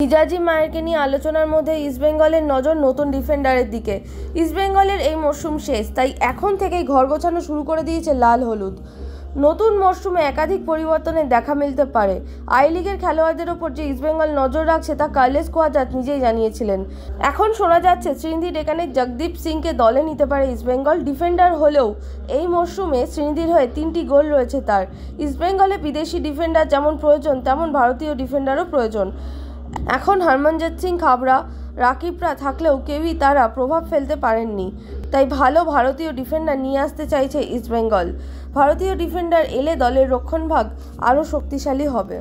হিজাজি মায়েরকে নিয়ে আলোচনার মধ্যে ইস্টবেঙ্গলের নজর নতুন ডিফেন্ডারের দিকে ইস্টবেঙ্গলের এই মরশুম শেষ তাই এখন থেকেই ঘর গোছানো শুরু করে দিয়েছে লাল হলুদ নতুন মরশুমে একাধিক পরিবর্তনের দেখা মিলতে পারে আই লিগের খেলোয়াড়দের ওপর যে ইস্টবেঙ্গল নজর রাখছে তা কার্লেস কোয়াজাত নিজেই জানিয়েছিলেন এখন শোনা যাচ্ছে শ্রীনিধি ডেকানের জগদীপ সিংকে দলে নিতে পারে ইস্টবেঙ্গল ডিফেন্ডার হলেও এই মরশুমে শ্রীনিধির হয়ে তিনটি গোল রয়েছে তার ইস্টবেঙ্গলে বিদেশি ডিফেন্ডার যেমন প্রয়োজন তেমন ভারতীয় ডিফেন্ডারও প্রয়োজন এখন হরমনজিৎ সিং খাবরা রাকিবরা থাকলেও কেউই তারা প্রভাব ফেলতে পারেননি তাই ভালো ভারতীয় ডিফেন্ডার নিয়ে আসতে চাইছে ইস্টবেঙ্গল ভারতীয় ডিফেন্ডার এলে দলের রক্ষণভাগ আরও শক্তিশালী হবে